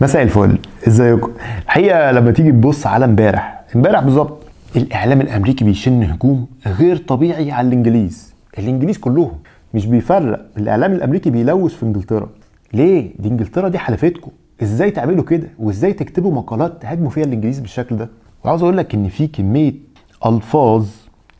مساء الفل ازيكم الحقيقه لما تيجي تبص على امبارح امبارح بالظبط الاعلام الامريكي بيشن هجوم غير طبيعي على الانجليز الانجليز كلهم مش بيفرق الاعلام الامريكي بيلوث في انجلترا ليه دي انجلترا دي حلفتكم ازاي تعملوا كده وازاي تكتبوا مقالات تهاجموا فيها الانجليز بالشكل ده وعاوز اقول لك ان في كميه الفاظ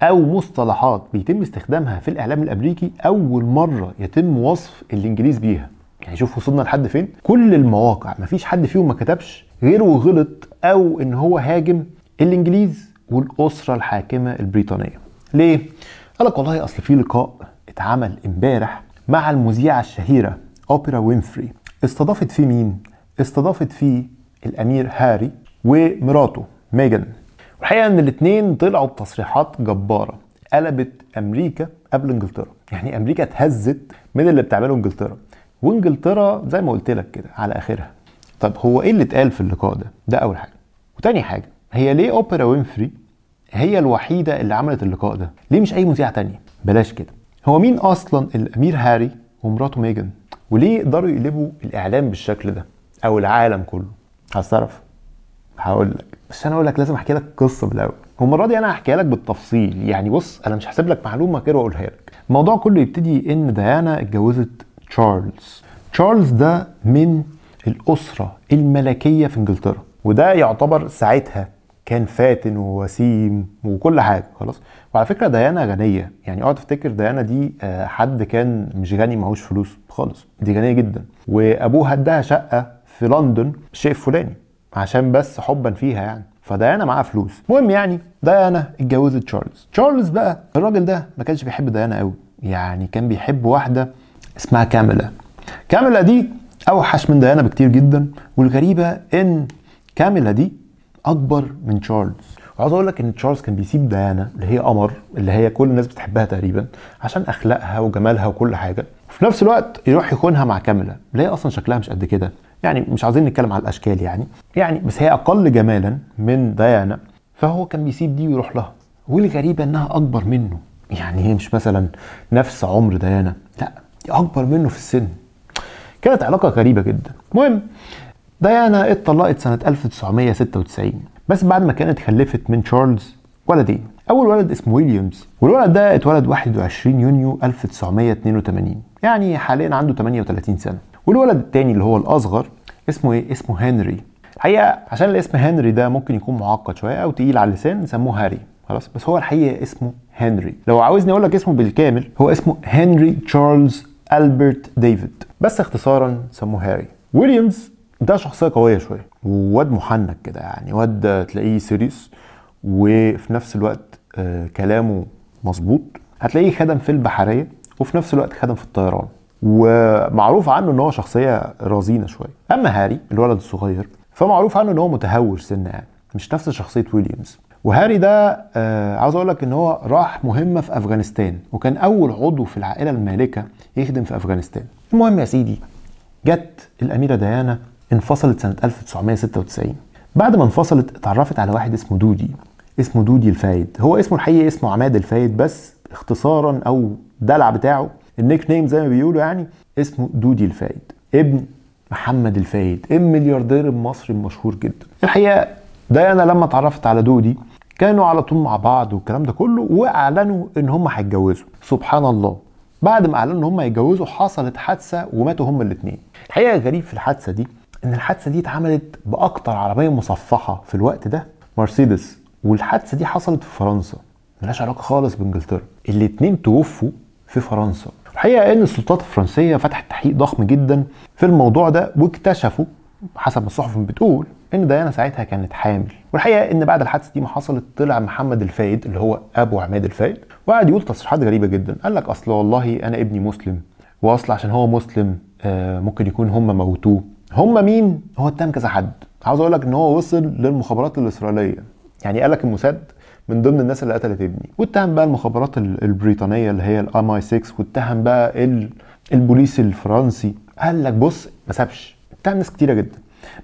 او مصطلحات بيتم استخدامها في الاعلام الامريكي اول مره يتم وصف الانجليز بيها يعني شوف وصلنا لحد فين كل المواقع مفيش حد فيهم ما كتبش غير وغلط او ان هو هاجم الانجليز والاسره الحاكمه البريطانيه ليه قال لك والله اصل في لقاء اتعمل امبارح مع المذيعه الشهيره اوبرا وينفري استضافت فيه مين استضافت فيه الامير هاري ومراته ميجان والحقيقه ان الاثنين طلعوا بتصريحات جباره قلبت امريكا قبل انجلترا يعني امريكا اتهزت من اللي بتعمله انجلترا وانجلترا زي ما قلت لك كده على اخرها طب هو ايه اللي اتقال في اللقاء ده ده اول حاجه وتاني حاجه هي ليه اوبرا وينفري هي الوحيده اللي عملت اللقاء ده ليه مش اي مذيعه تانية بلاش كده هو مين اصلا الامير هاري ومراته ميجن وليه قدروا يقلبوا الاعلام بالشكل ده او العالم كله هتصرف هقول لك بس انا اقول لك لازم احكي لك قصه بالاول المره دي انا هحكيها لك بالتفصيل يعني بص انا مش هسيب لك معلومه كده واقولها لك الموضوع كله يبتدي ان ديانا اتجوزت تشارلز تشارلز ده من الأسرة الملكية في إنجلترا وده يعتبر ساعتها كان فاتن ووسيم وكل حاجه خلاص وعلى فكره ديانا غنيه يعني اقعد افتكر ديانا دي آه، حد كان مش غني معهوش فلوس خالص دي غنيه جدا وابوها اداها شقه في لندن الشيء الفلاني عشان بس حبا فيها يعني فديانا معاها فلوس المهم يعني ديانا اتجوزت تشارلز تشارلز بقى الراجل ده ما كانش بيحب ديانا قوي يعني كان بيحب واحده اسمها كاميلا كاميلا دي اوحش من ديانا بكتير جدا والغريبه ان كاميلا دي اكبر من تشارلز وعاوز اقول لك ان تشارلز كان بيسيب ديانا اللي هي قمر اللي هي كل الناس بتحبها تقريبا عشان اخلاقها وجمالها وكل حاجه وفي نفس الوقت يروح يخونها مع كاميلا اللي هي اصلا شكلها مش قد كده يعني مش عايزين نتكلم على الاشكال يعني يعني بس هي اقل جمالا من ديانا فهو كان بيسيب دي ويروح لها والغريبه انها اكبر منه يعني هي مش مثلا نفس عمر ديانا لا اكبر منه في السن كانت علاقه غريبه جدا المهم ديانا اتطلقت سنه 1996 بس بعد ما كانت خلفت من تشارلز ولدين اول ولد اسمه ويليامز والولد ده اتولد 21 يونيو 1982 يعني حاليا عنده 38 سنه والولد الثاني اللي هو الاصغر اسمه ايه اسمه هنري الحقيقه عشان الاسم هنري ده ممكن يكون معقد شويه او تقيل على اللسان سموه هاري خلاص بس هو الحقيقه اسمه هنري لو عاوزني اقول لك اسمه بالكامل هو اسمه هنري تشارلز ألبرت ديفيد بس اختصارا سموه هاري ويليامز ده شخصية قوية شوية وواد محنك كده يعني واد تلاقيه سيريس وفي نفس الوقت آه، كلامه مظبوط هتلاقيه خدم في البحرية وفي نفس الوقت خدم في الطيران ومعروف عنه ان هو شخصية رزينة شوية اما هاري الولد الصغير فمعروف عنه ان هو متهور سنة يعني مش نفس شخصية ويليامز وهاري ده آه عاوز اقول لك ان هو راح مهمه في افغانستان وكان اول عضو في العائله المالكه يخدم في افغانستان المهم يا سيدي جت الاميره ديانا انفصلت سنه 1996 بعد ما انفصلت اتعرفت على واحد اسمه دودي اسمه دودي الفايد هو اسمه الحقيقي اسمه عماد الفايد بس اختصارا او دلع بتاعه النيك نيم زي ما بيقولوا يعني اسمه دودي الفايد ابن محمد الفايد الملياردير المصري المشهور جدا الحقيقه ديانا لما اتعرفت على دودي كانوا على طول مع بعض والكلام ده كله واعلنوا ان هم هيتجوزوا سبحان الله بعد ما اعلنوا ان هم هيتجوزوا حصلت حادثه وماتوا هم الاثنين الحقيقه الغريب في الحادثه دي ان الحادثه دي اتعملت باكتر عربيه مصفحه في الوقت ده مرسيدس والحادثه دي حصلت في فرنسا ملهاش علاقه خالص بانجلترا الاثنين توفوا في فرنسا الحقيقه ان السلطات الفرنسيه فتحت تحقيق ضخم جدا في الموضوع ده واكتشفوا حسب ما الصحف بتقول ان ديانا ساعتها كانت حامل والحقيقه ان بعد الحادثه دي ما حصلت طلع محمد الفايد اللي هو ابو عماد الفايد وقعد يقول تصريحات غريبه جدا قال لك اصل والله انا ابني مسلم واصل عشان هو مسلم آه، ممكن يكون هم موتوه هم مين هو اتهم كذا حد عاوز اقول لك ان هو وصل للمخابرات الاسرائيليه يعني قال لك الموساد من ضمن الناس اللي قتلت ابني واتهم بقى المخابرات البريطانيه اللي هي الام اي 6 واتهم بقى البوليس الفرنسي قال لك بص ما سابش اتهم ناس كتيره جدا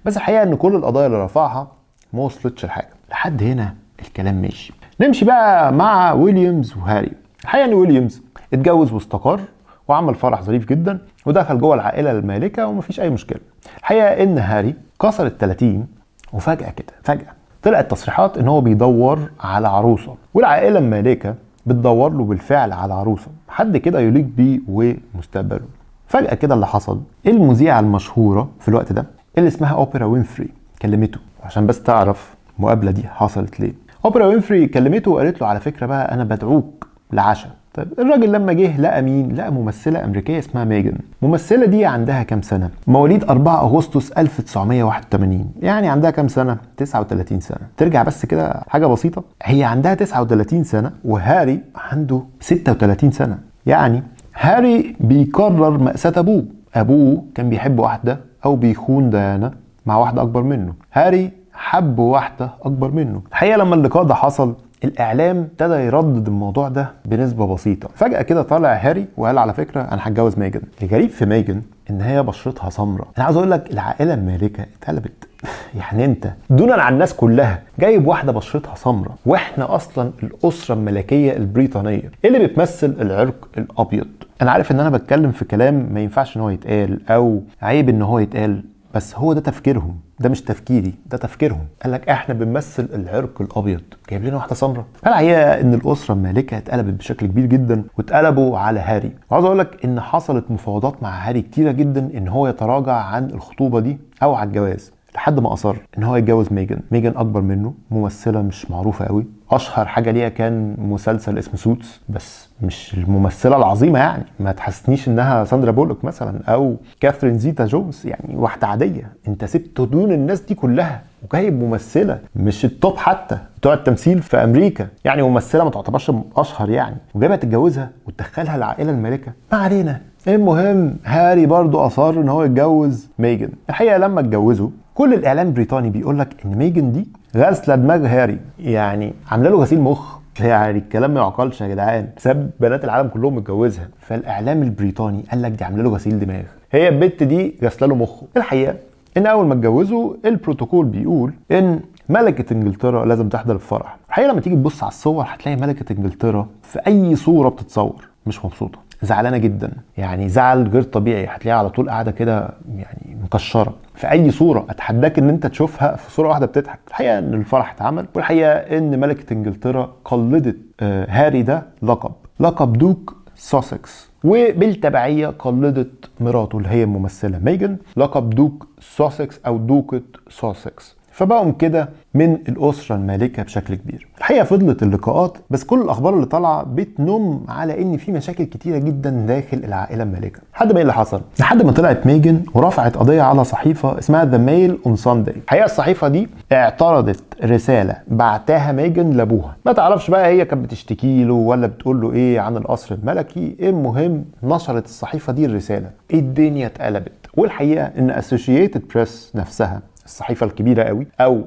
بس الحقيقه ان كل القضايا اللي رفعها ما وصلتش لحاجه لحد هنا الكلام ماشي نمشي بقى مع ويليامز وهاري الحقيقه ان ويليامز اتجوز واستقر وعمل فرح ظريف جدا ودخل جوه العائله المالكه ومفيش اي مشكله الحقيقه ان هاري كسر ال 30 وفجاه كده فجاه طلعت تصريحات ان هو بيدور على عروسه والعائله المالكه بتدور له بالفعل على عروسه حد كده يليق بيه ومستقبله فجاه كده اللي حصل المذيعه المشهوره في الوقت ده اللي اسمها اوبرا وينفري كلمته عشان بس تعرف المقابله دي حصلت ليه اوبرا وينفري كلمته وقالت له على فكره بقى انا بدعوك لعشاء طيب الراجل لما جه لقى مين؟ لقى ممثلة أمريكية اسمها ميجن. الممثلة دي عندها كام سنة؟ مواليد 4 أغسطس 1981 يعني عندها كام سنة؟ 39 سنة. ترجع بس كده حاجة بسيطة هي عندها 39 سنة وهاري عنده 36 سنة. يعني هاري بيكرر مأساة أبوه. أبوه كان بيحب واحدة او بيخون ديانا مع واحده اكبر منه هاري حب واحده اكبر منه الحقيقه لما اللقاء ده حصل الاعلام ابتدى يردد الموضوع ده بنسبه بسيطه فجاه كده طلع هاري وقال على فكره انا هتجوز ميجن الغريب في ميجن ان هي بشرتها سمراء انا عايز اقول لك العائله المالكه اتقلبت يعني انت دونا عن الناس كلها جايب واحده بشرتها سمراء واحنا اصلا الاسره الملكيه البريطانيه إيه اللي بتمثل العرق الابيض انا عارف ان انا بتكلم في كلام ما ينفعش ان هو يتقال او عيب ان هو يتقال بس هو ده تفكيرهم ده مش تفكيري ده تفكيرهم قال لك احنا بنمثل العرق الابيض جايب لنا واحده سمراء فالحقيقه ان الاسره المالكه اتقلبت بشكل كبير جدا واتقلبوا على هاري وعاوز اقول لك ان حصلت مفاوضات مع هاري كتيره جدا ان هو يتراجع عن الخطوبه دي او على الجواز لحد ما اصر ان هو يتجوز ميجن ميجن اكبر منه ممثله مش معروفه قوي اشهر حاجه ليها كان مسلسل اسمه سوتس بس مش الممثله العظيمه يعني ما تحسنيش انها ساندرا بولوك مثلا او كاثرين زيتا جونز يعني واحده عاديه انت سبت دون الناس دي كلها وجايب ممثله مش التوب حتى بتوع التمثيل في امريكا يعني ممثله ما تعتبرش اشهر يعني وجايبها تتجوزها وتدخلها العائله المالكه ما علينا المهم هاري برضو اصر ان هو يتجوز ميجن الحقيقه لما اتجوزوا كل الاعلام البريطاني بيقول لك ان ميجن دي غاسله دماغ هاري يعني عامله له غسيل مخ يعني الكلام ما يعقلش يا جدعان ساب بنات العالم كلهم متجوزها فالاعلام البريطاني قال لك دي عامله له غسيل دماغ هي البت دي غاسله له مخه الحقيقه ان اول ما اتجوزوا البروتوكول بيقول ان ملكة انجلترا لازم تحضر الفرح الحقيقة لما تيجي تبص على الصور هتلاقي ملكة انجلترا في اي صورة بتتصور مش مبسوطة زعلانه جدا يعني زعل غير طبيعي هتلاقيها على طول قاعده كده يعني مكشره في اي صوره اتحداك ان انت تشوفها في صوره واحده بتضحك الحقيقه ان الفرح اتعمل والحقيقه ان ملكه انجلترا قلدت آه، هاري ده لقب لقب دوك ساسكس وبالتبعيه قلدت مراته اللي هي الممثله ميجن لقب دوك ساسكس او دوكه ساسكس فبقوا كده من الاسره المالكه بشكل كبير الحقيقه فضلت اللقاءات بس كل الاخبار اللي طالعه بتنم على ان في مشاكل كتيره جدا داخل العائله المالكه لحد ما ايه اللي حصل لحد ما طلعت ميجن ورفعت قضيه على صحيفه اسمها ذا ميل اون سانداي الحقيقه الصحيفه دي اعترضت رساله بعتها ميجن لابوها ما تعرفش بقى هي كانت بتشتكي له ولا بتقول له ايه عن القصر الملكي المهم نشرت الصحيفه دي الرساله الدنيا اتقلبت والحقيقه ان اسوشيتد بريس نفسها الصحيفه الكبيره قوي او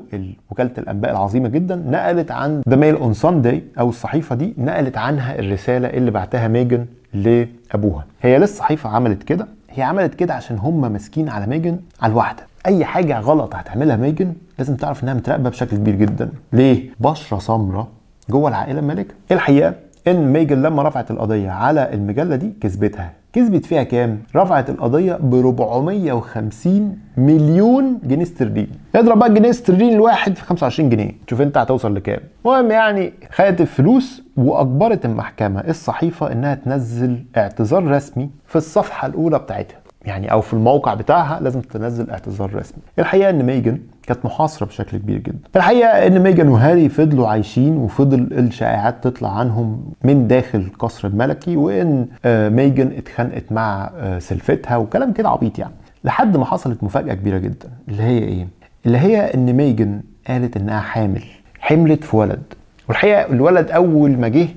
وكاله الانباء العظيمه جدا نقلت عن ذا ميل اون سانداي او الصحيفه دي نقلت عنها الرساله اللي بعتها ميجن لابوها هي ليه الصحيفه عملت كده هي عملت كده عشان هم ماسكين على ميجن على الواحده اي حاجه غلط هتعملها ميجن لازم تعرف انها متراقبه بشكل كبير جدا ليه بشره سمراء جوه العائله المالكه الحقيقه ان ميجن لما رفعت القضيه على المجله دي كسبتها كسبت فيها كام؟ رفعت القضية ب 450 مليون جنيه استرليني. اضرب بقى الجنيه استرليني الواحد في 25 جنيه، شوف انت هتوصل لكام. المهم يعني خدت الفلوس واجبرت المحكمة الصحيفة انها تنزل اعتذار رسمي في الصفحة الاولى بتاعتها. يعني او في الموقع بتاعها لازم تنزل اعتذار رسمي. الحقيقة ان ميجن كانت محاصره بشكل كبير جدا الحقيقه ان ميجان وهاري فضلوا عايشين وفضل الشائعات تطلع عنهم من داخل القصر الملكي وان آه، ميجان اتخانقت مع آه، سلفتها وكلام كده عبيط يعني لحد ما حصلت مفاجاه كبيره جدا اللي هي ايه اللي هي ان ميجن قالت انها حامل حملت في ولد والحقيقه الولد اول ما جه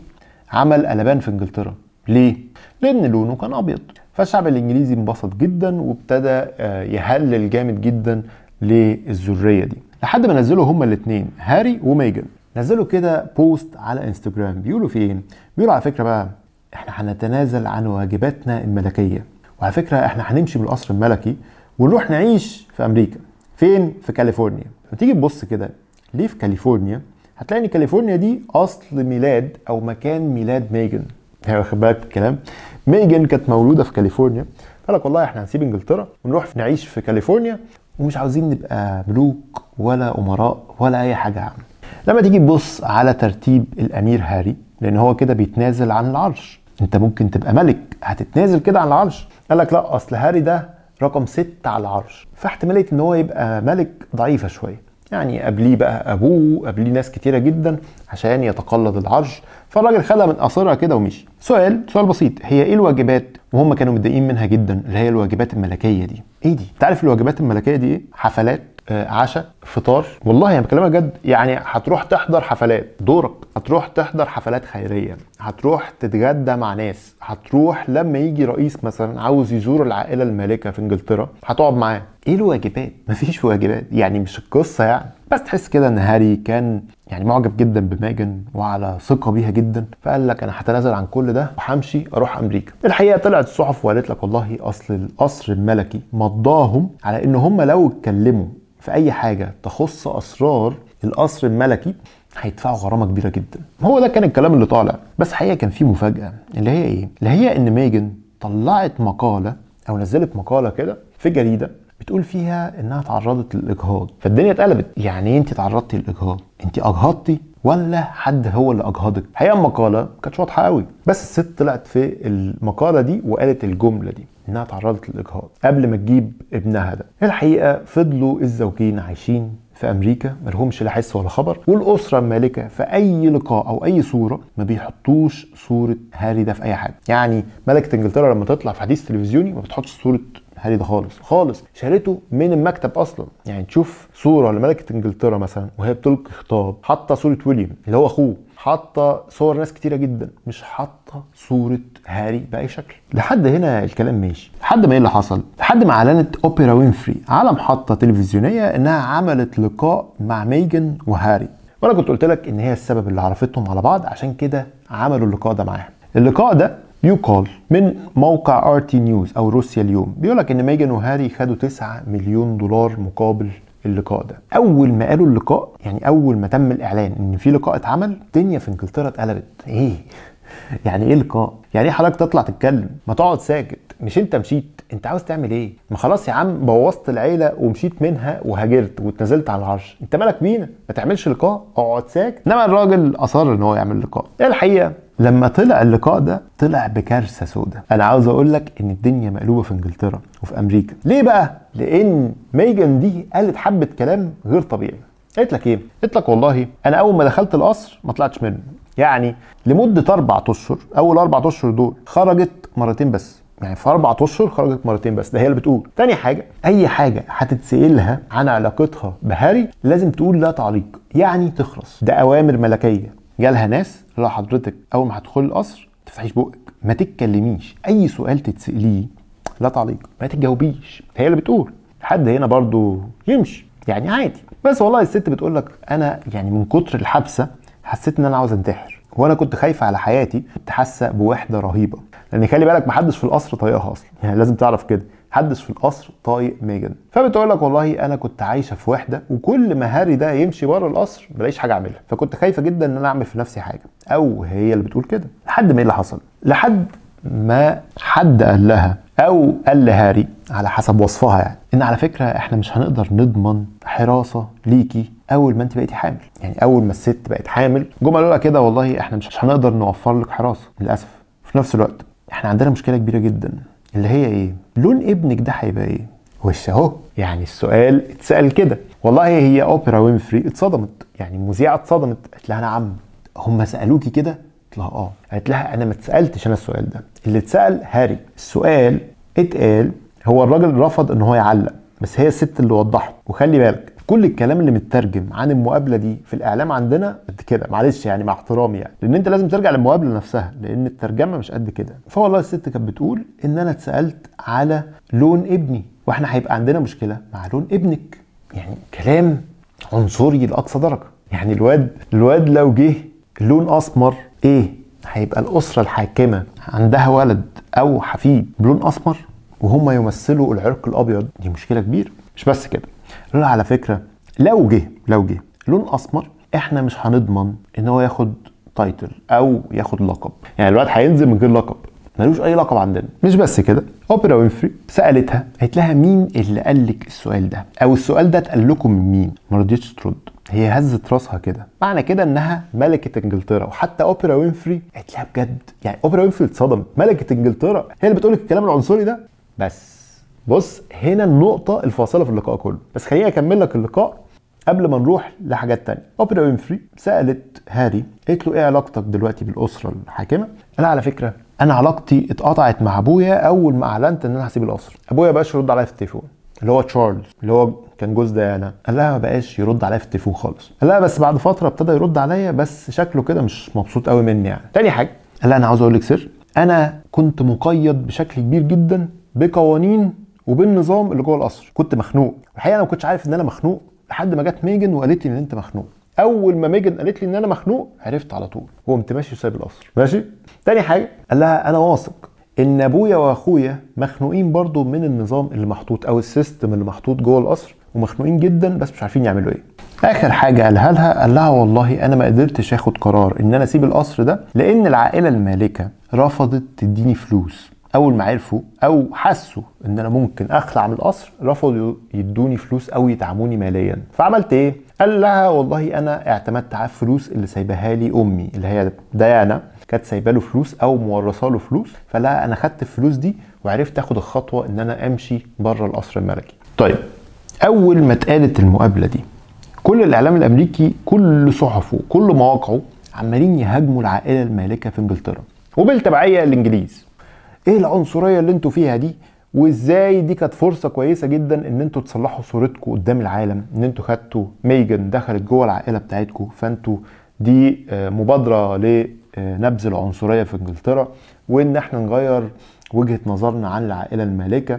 عمل قلبان في انجلترا ليه لان لونه كان ابيض فالشعب الانجليزي انبسط جدا وابتدى آه، يهلل جامد جدا للذريه دي لحد ما نزلوا هما الاثنين هاري وميجن نزلوا كده بوست على انستجرام بيقولوا في ايه بيقولوا على فكره بقى احنا هنتنازل عن واجباتنا الملكيه وعلى فكره احنا هنمشي بالقصر الملكي ونروح نعيش في امريكا فين في كاليفورنيا تيجي تبص كده ليه في كاليفورنيا هتلاقي ان كاليفورنيا دي اصل ميلاد او مكان ميلاد ميجن يعني واخد بالك الكلام ميجن كانت مولوده في كاليفورنيا قال لك والله احنا هنسيب انجلترا ونروح نعيش في كاليفورنيا ومش عاوزين نبقى ملوك ولا امراء ولا اي حاجه عامه لما تيجي تبص على ترتيب الامير هاري لان هو كده بيتنازل عن العرش انت ممكن تبقى ملك هتتنازل كده عن العرش قال لك لا اصل هاري ده رقم ستة على العرش فاحتماليه ان هو يبقى ملك ضعيفه شويه يعني قبليه بقى ابوه قبليه ناس كتيره جدا عشان يتقلد العرش فالراجل خلى من قصرها كده ومشي سؤال سؤال بسيط هي ايه الواجبات وهم كانوا متضايقين منها جدا اللي هي الواجبات الملكيه دي ايه دي انت عارف الواجبات الملكيه دي ايه حفلات آه، عشاء فطار والله انا بكلمك جد يعني هتروح تحضر حفلات دورك هتروح تحضر حفلات خيريه هتروح تتغدى مع ناس هتروح لما يجي رئيس مثلا عاوز يزور العائله المالكه في انجلترا هتقعد معاه ايه الواجبات مفيش واجبات يعني مش القصه يعني بس تحس كده ان هاري كان يعني معجب جدا بماجن وعلى ثقه بيها جدا فقال لك انا هتنازل عن كل ده وهمشي اروح امريكا الحقيقه طلعت الصحف وقالت لك والله اصل القصر الملكي مضاهم على ان هم لو اتكلموا في اي حاجه تخص اسرار القصر الملكي هيدفعوا غرامه كبيره جدا هو ده كان الكلام اللي طالع بس حقيقه كان في مفاجاه اللي هي ايه اللي هي ان ميجن طلعت مقاله او نزلت مقاله كده في جريده بتقول فيها انها تعرضت للاجهاض فالدنيا اتقلبت يعني إيه انت تعرضتي للاجهاض انت اجهضتي ولا حد هو اللي اجهضك الحقيقه المقاله كانت واضحه قوي بس الست طلعت في المقاله دي وقالت الجمله دي انها تعرضت للاجهاض قبل ما تجيب ابنها ده الحقيقه فضلوا الزوجين عايشين في امريكا ملهمش لا حس ولا خبر والاسره المالكه في اي لقاء او اي صوره ما بيحطوش صوره هاري ده في اي حاجه يعني ملكه انجلترا لما تطلع في حديث تلفزيوني ما بتحطش صوره هاري ده خالص خالص شالته من المكتب اصلا يعني تشوف صوره لملكه انجلترا مثلا وهي بتلقي خطاب حاطه صوره ويليام اللي هو اخوه حاطه صور ناس كتيره جدا مش حاطه صوره هاري باي شكل لحد هنا الكلام ماشي لحد ما ايه اللي حصل لحد ما اعلنت اوبرا وينفري على محطه تلفزيونيه انها عملت لقاء مع ميجن وهاري وانا كنت قلت لك ان هي السبب اللي عرفتهم على بعض عشان كده عملوا اللقاء ده معاها اللقاء ده يقال من موقع ار تي نيوز او روسيا اليوم بيقول لك ان ميجان وهاري خدوا 9 مليون دولار مقابل اللقاء ده اول ما قالوا اللقاء يعني اول ما تم الاعلان ان في لقاء اتعمل الدنيا في انجلترا اتقلبت ايه يعني ايه لقاء؟ يعني ايه حضرتك تطلع تتكلم؟ ما تقعد ساكت، مش انت مشيت، انت عاوز تعمل ايه؟ ما خلاص يا عم بوظت العيله ومشيت منها وهاجرت واتنزلت على العرش، انت مالك بينا؟ ما تعملش لقاء، اقعد ساكت، انما الراجل اصر ان هو يعمل لقاء، ايه الحقيقه؟ لما طلع اللقاء ده طلع بكارثه سوداء انا عاوز اقول لك ان الدنيا مقلوبه في انجلترا وفي امريكا ليه بقى لان ميجن دي قالت حبه كلام غير طبيعي قالت لك ايه قالت لك والله انا اول ما دخلت القصر ما طلعتش منه يعني لمده اربع اشهر اول اربع اشهر دول خرجت مرتين بس يعني في اربع اشهر خرجت مرتين بس ده هي اللي بتقول تاني حاجه اي حاجه هتتسالها عن علاقتها بهاري لازم تقول لا تعليق يعني تخلص ده اوامر ملكيه جالها ناس لو حضرتك اول ما هتدخل القصر تفتحيش بقك ما تتكلميش اي سؤال تتساليه لا تعليق ما تتجاوبيش هي اللي بتقول حد هنا برضو يمشي يعني عادي بس والله الست بتقول لك انا يعني من كتر الحبسه حسيت ان انا عاوز انتحر وانا كنت خايفه على حياتي كنت حاسه بوحده رهيبه لان خلي بالك محدش في القصر طايقها اصلا يعني لازم تعرف كده محدش في القصر طايق ميجن فبتقول لك والله انا كنت عايشه في وحده وكل ما هاري ده يمشي بره القصر ملاقيش حاجه اعملها فكنت خايفه جدا ان انا اعمل في نفسي حاجه او هي اللي بتقول كده لحد ما ايه اللي حصل لحد ما حد قال لها او لهاري على حسب وصفها يعني ان على فكره احنا مش هنقدر نضمن حراسه ليكي اول ما انت بقيتي حامل يعني اول ما الست بقت حامل جمله الاولى كده والله احنا مش هنقدر نوفر لك حراسه للاسف في نفس الوقت احنا عندنا مشكله كبيره جدا اللي هي ايه لون ابنك ده هيبقى ايه وش اهو يعني السؤال اتسال كده والله هي اوبرا وينفري اتصدمت يعني المذيعه اتصدمت قالت لها عم هم سالوكي كده قالت لها اه قالت لها انا ما اتسالتش انا السؤال ده اللي اتسال هاري السؤال اتقال هو الراجل رفض ان هو يعلق بس هي الست اللي وضحت وخلي بالك كل الكلام اللي مترجم عن المقابله دي في الاعلام عندنا قد كده معلش يعني مع احترامي يعني لان انت لازم ترجع للمقابله نفسها لان الترجمه مش قد كده فوالله الست كانت بتقول ان انا اتسالت على لون ابني واحنا هيبقى عندنا مشكله مع لون ابنك يعني كلام عنصري لاقصى درجه يعني الواد الواد لو جه لون اسمر ايه هيبقى الاسره الحاكمه عندها ولد او حفيد بلون اسمر وهم يمثلوا العرق الابيض دي مشكله كبيره مش بس كده لا على فكره لو جه لو جه لون اسمر احنا مش هنضمن ان هو ياخد تايتل او ياخد لقب يعني الواد هينزل من غير لقب ملوش اي لقب عندنا مش بس كده اوبرا وينفري سالتها قالت لها مين اللي قال لك السؤال ده او السؤال ده اتقال لكم من مين ما رضيتش ترد هي هزت راسها كده معنى كده انها ملكه انجلترا وحتى اوبرا وينفري قالت لها بجد يعني اوبرا وينفري اتصدمت ملكه انجلترا هي اللي بتقول لك الكلام العنصري ده بس بص هنا النقطه الفاصله في اللقاء كله بس خليني اكمل لك اللقاء قبل ما نروح لحاجات تانية اوبرا وينفري سالت هاري قالت له ايه علاقتك دلوقتي بالاسره الحاكمه قال على فكره انا علاقتي اتقطعت مع ابويا اول ما اعلنت ان انا هسيب القصر ابويا بقاش يرد عليا في التليفون اللي هو تشارلز اللي هو كان جوز ديانا قال لها ما بقاش يرد عليا في التليفون خالص قال لها بس بعد فتره ابتدى يرد عليا بس شكله كده مش مبسوط قوي مني يعني تاني حاجه قال لها انا عاوز اقول لك سر انا كنت مقيد بشكل كبير جدا بقوانين وبالنظام اللي جوه القصر كنت مخنوق الحقيقه انا ما كنتش عارف ان انا مخنوق لحد ما جت ميجن وقالت لي ان انت مخنوق اول ما ميجن قالت لي ان انا مخنوق عرفت على طول وقمت ماشي وسايب القصر ماشي تاني حاجه قال لها انا واثق ان ابويا واخويا مخنوقين برضو من النظام اللي محطوط او السيستم اللي محطوط جوه القصر ومخنوقين جدا بس مش عارفين يعملوا ايه اخر حاجه قالها لها قال لها والله انا ما قدرتش اخد قرار ان انا اسيب القصر ده لان العائله المالكه رفضت تديني فلوس اول ما عرفوا او حسوا ان انا ممكن اخلع من القصر رفضوا يدوني فلوس او يدعموني ماليا فعملت ايه قال لها والله انا اعتمدت على الفلوس اللي سايبها لي امي اللي هي ديانا كانت سايبه له فلوس او مورثه له فلوس فلا انا خدت الفلوس دي وعرفت اخد الخطوه ان انا امشي بره القصر الملكي طيب اول ما اتقالت المقابله دي كل الاعلام الامريكي كل صحفه كل مواقعه عمالين يهاجموا العائله المالكه في انجلترا وبالتبعيه الانجليز ايه العنصريه اللي انتوا فيها دي وازاي دي كانت فرصه كويسه جدا ان انتوا تصلحوا صورتكم قدام العالم ان انتوا خدتوا ميجن دخلت جوه العائله بتاعتكم فانتوا دي آه، مبادره لنبذ العنصريه في انجلترا وان احنا نغير وجهه نظرنا عن العائله المالكه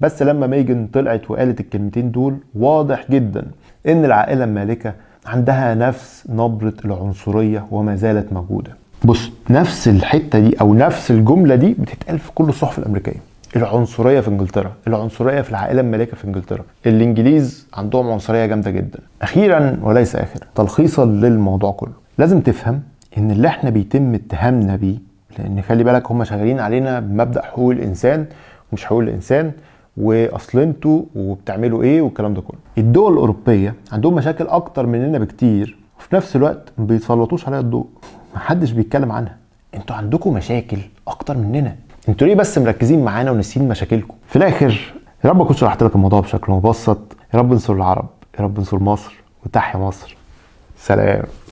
بس لما ميجن طلعت وقالت الكلمتين دول واضح جدا ان العائله المالكه عندها نفس نبره العنصريه وما زالت موجوده بص نفس الحته دي او نفس الجمله دي بتتقال في كل الصحف الامريكيه العنصريه في انجلترا العنصريه في العائله المالكه في انجلترا الانجليز عندهم عنصريه جامده جدا اخيرا وليس اخرا تلخيصا للموضوع كله لازم تفهم ان اللي احنا بيتم اتهامنا بيه لان خلي بالك هم شغالين علينا بمبدا حقوق الانسان ومش حقوق الانسان واصل انتوا وبتعملوا ايه والكلام ده كله الدول الاوروبيه عندهم مشاكل اكتر مننا بكتير وفي نفس الوقت ما بيتسلطوش عليها الضوء محدش بيتكلم عنها انتوا عندكم مشاكل اكتر مننا انتوا ليه بس مركزين معانا ونسين مشاكلكم في الاخر يا رب اكون شرحت لك الموضوع بشكل مبسط يا رب انصر العرب يا رب انصر مصر وتحيا مصر سلام